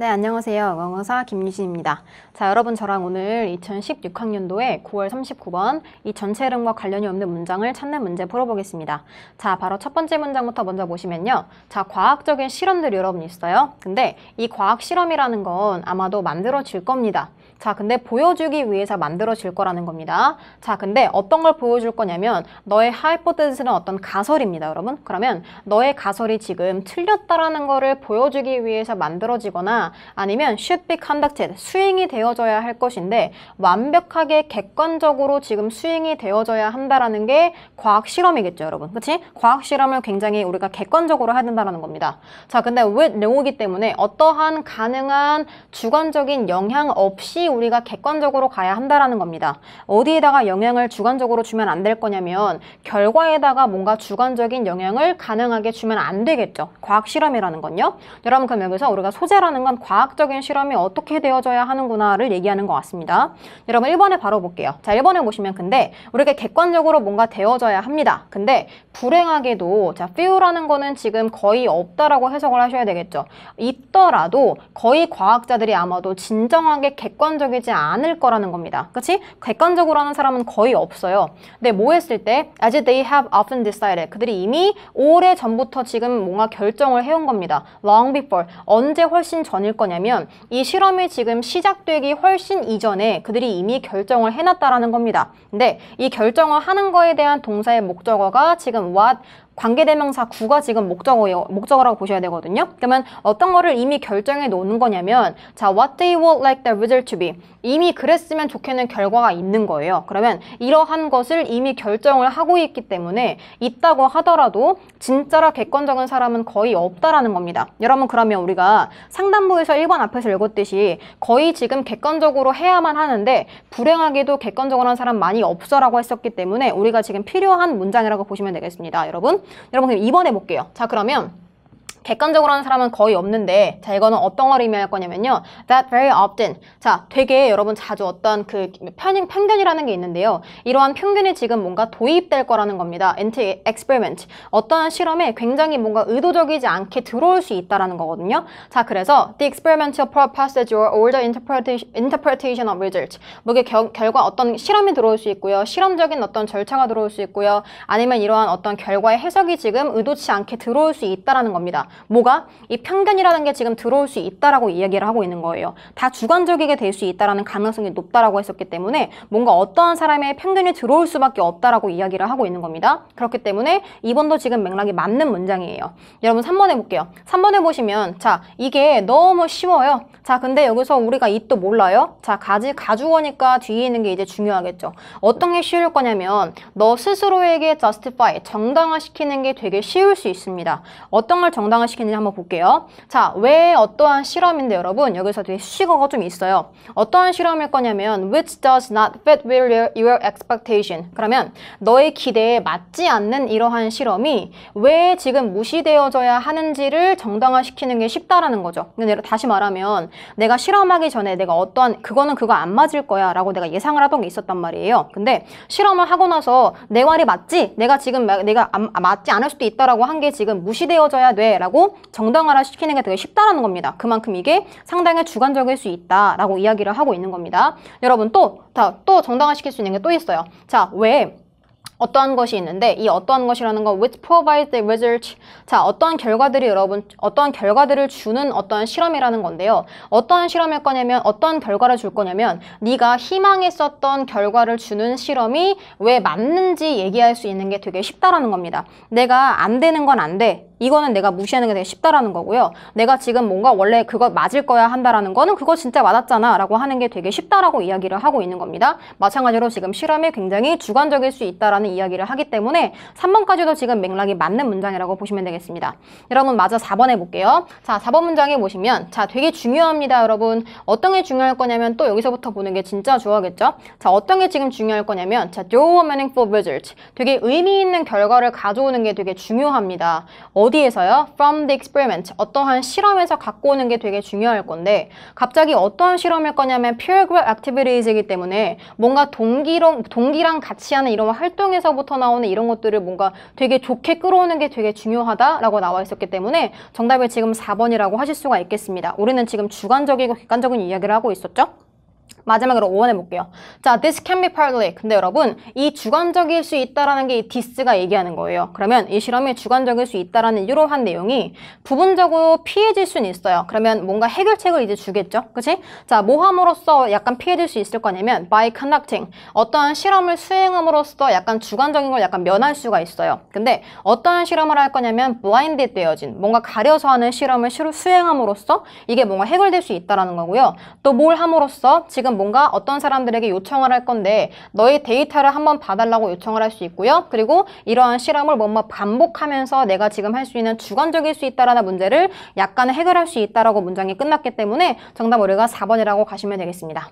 네, 안녕하세요. 영어사 김유진입니다. 자, 여러분 저랑 오늘 2016학년도에 9월 39번 이 전체 흐름과 관련이 없는 문장을 찾는 문제 풀어보겠습니다. 자, 바로 첫 번째 문장부터 먼저 보시면요. 자, 과학적인 실험들이 여러분 있어요. 근데 이 과학 실험이라는 건 아마도 만들어질 겁니다. 자, 근데 보여주기 위해서 만들어질 거라는 겁니다. 자, 근데 어떤 걸 보여줄 거냐면 너의 하이포테스는 어떤 가설입니다, 여러분. 그러면 너의 가설이 지금 틀렸다라는 거를 보여주기 위해서 만들어지거나 아니면 should be conducted, 수행이 되어져야 할 것인데 완벽하게 객관적으로 지금 수행이 되어져야 한다라는 게 과학 실험이겠죠, 여러분. 그치? 과학 실험을 굉장히 우리가 객관적으로 해야 된다는 겁니다. 자, 근데 with n o 기 때문에 어떠한 가능한 주관적인 영향 없이 우리가 객관적으로 가야 한다라는 겁니다. 어디에다가 영향을 주관적으로 주면 안 될 거냐면 결과에다가 뭔가 주관적인 영향을 가능하게 주면 안 되겠죠. 과학 실험이라는 건요. 여러분 그럼 여기서 우리가 소재라는 건 과학적인 실험이 어떻게 되어져야 하는구나를 얘기하는 것 같습니다. 여러분 1번에 바로 볼게요. 자 1번에 보시면 근데 우리가 객관적으로 뭔가 되어져야 합니다. 근데 불행하게도 자 few라는 거는 지금 거의 없다라고 해석을 하셔야 되겠죠. 있더라도 거의 과학자들이 아마도 진정하게 객관적 객관적이지 않을 거라는 겁니다. 그치? 객관적으로 하는 사람은 거의 없어요. 근데 뭐 했을 때 as they have often decided 그들이 이미 오래 전부터 지금 뭔가 결정을 해온 겁니다. long before 언제 훨씬 전일 거냐면 이 실험이 지금 시작되기 훨씬 이전에 그들이 이미 결정을 해놨다라는 겁니다. 근데 이 결정을 하는 거에 대한 동사의 목적어가 지금 what 관계대명사 구가 지금 목적어, 목적어라고 보셔야 되거든요. 그러면 어떤 거를 이미 결정해 놓는 거냐면 자, what they would like the result to be. 이미 그랬으면 좋겠는 결과가 있는 거예요. 그러면 이러한 것을 이미 결정을 하고 있기 때문에 있다고 하더라도 진짜라 객관적인 사람은 거의 없다라는 겁니다. 여러분 그러면 우리가 상담부에서 1번 앞에서 읽었듯이 거의 지금 객관적으로 해야만 하는데 불행하게도 객관적으로 한 사람 많이 없어라고 했었기 때문에 우리가 지금 필요한 문장이라고 보시면 되겠습니다. 여러분 여러분 그럼 이번에볼게요자 그러면 객관적으로 하는 사람은 거의 없는데 자 이거는 어떤 걸 의미할 거냐면요 that very often 자 되게 여러분 자주 어떤 그 편인 편견이라는 게 있는데요 이러한 편견이 지금 뭔가 도입될 거라는 겁니다 anti experiment 어떠한 실험에 굉장히 뭔가 의도적이지 않게 들어올 수 있다라는 거거든요 자 그래서 the experimental passage or older interpretation, o f result 뭐게 겨, 결과 어떤 실험이 들어올 수 있고요 실험적인 어떤 절차가 들어올 수 있고요 아니면 이러한 어떤 결과의 해석이 지금 의도치 않게 들어올 수 있다라는 겁니다 뭐가? 이 편견이라는 게 지금 들어올 수 있다라고 이야기를 하고 있는 거예요. 다 주관적이게 될 수 있다라는 가능성이 높다라고 했었기 때문에 뭔가 어떠한 사람의 편견이 들어올 수밖에 없다라고 이야기를 하고 있는 겁니다. 그렇기 때문에 2번도 지금 맥락이 맞는 문장이에요. 여러분 3번 해볼게요. 3번 해보시면 자 이게 너무 쉬워요. 자 근데 여기서 우리가 이 또 몰라요. 자 가지 가주어니까 뒤에 있는 게 이제 중요하겠죠. 어떤 게 쉬울 거냐면 너 스스로에게 justify 정당화시키는 게 되게 쉬울 수 있습니다. 어떤 걸 정당 저장을 시키는지 한번 볼게요. 자, 왜 어떠한 실험인데 여러분 여기서 뒤에 수식어가 좀 있어요. 어떠한 실험일 거냐면 which does not fit with your, your expectation. 그러면 너의 기대에 맞지 않는 이러한 실험이 왜 지금 무시되어져야 하는지를 정당화시키는 게 쉽다라는 거죠. 근데 다시 말하면 내가 실험하기 전에 내가 어떠한 그거는 그거 안 맞을 거야 라고 내가 예상을 하던 게 있었단 말이에요. 근데 실험을 하고 나서 내 말이 맞지? 내가 지금 내가 안, 맞지 않을 수도 있다라고 한 게 지금 무시되어져야 돼 라고 아고 정당화를 시키는 게 되게 쉽다라는 겁니다. 그만큼 이게 상당히 주관적일 수 있다라고 이야기를 하고 있는 겁니다. 여러분 또, 다, 또 정당화 시킬 수 있는 게 또 있어요. 자, 왜? 어떠한 것이 있는데 이 어떠한 것이라는 건 which provides the result 자 어떠한 결과들이 여러분 어떠한 결과들을 주는 어떠한 실험이라는 건데요 어떠한 실험일 거냐면 어떠한 결과를 줄 거냐면 네가 희망했었던 결과를 주는 실험이 왜 맞는지 얘기할 수 있는 게 되게 쉽다라는 겁니다 내가 안 되는 건 안돼 이거는 내가 무시하는 게 되게 쉽다라는 거고요. 내가 지금 뭔가 원래 그거 맞을 거야 한다라는 거는 그거 진짜 맞았잖아 라고 하는 게 되게 쉽다라고 이야기를 하고 있는 겁니다. 마찬가지로 지금 실험이 굉장히 주관적일 수 있다라는 이야기를 하기 때문에 3번까지도 지금 맥락이 맞는 문장이라고 보시면 되겠습니다. 여러분 마저 4번 해볼게요. 자 4번 문장에 보시면 자 되게 중요합니다 여러분. 어떤 게 중요할 거냐면 또 여기서부터 보는 게 진짜 좋아하겠죠자 어떤 게 지금 중요할 거냐면 자 draw a meaningful result 되게 의미 있는 결과를 가져오는 게 되게 중요합니다. 어 어디에서요? From the experiment. 어떠한 실험에서 갖고 오는 게 되게 중요할 건데 갑자기 어떠한 실험일 거냐면 peer group activities이기 때문에 뭔가 동기랑, 동기랑 같이 하는 이런 활동에서부터 나오는 이런 것들을 뭔가 되게 좋게 끌어오는 게 되게 중요하다라고 나와 있었기 때문에 정답을 지금 4번이라고 하실 수가 있겠습니다. 우리는 지금 주관적이고 객관적인 이야기를 하고 있었죠? 마지막으로 5원 해볼게요. 자, this can be partly. 근데 여러분, 이 주관적일 수 있다라는 게이 this가 얘기하는 거예요. 그러면 이 실험이 주관적일 수 있다라는 이러한 내용이 부분적으로 피해질 수는 있어요. 그러면 뭔가 해결책을 이제 주겠죠? 그치? 자, 모함으로써 약간 피해질 수 있을 거냐면 by conducting. 어떠한 실험을 수행함으로써 약간 주관적인 걸 약간 면할 수가 있어요. 근데 어떠한 실험을 할 거냐면 blinded 되어진, 뭔가 가려서 하는 실험을 수행함으로써 이게 뭔가 해결될 수 있다라는 거고요. 또 뭘 함으로써 지금 뭔가 어떤 사람들에게 요청을 할 건데 너의 데이터를 한번 봐달라고 요청을 할 수 있고요. 그리고 이러한 실험을 뭔가 반복하면서 내가 지금 할 수 있는 주관적일 수 있다라는 문제를 약간 해결할 수 있다라고 문장이 끝났기 때문에 정답 오류가 4번이라고 가시면 되겠습니다.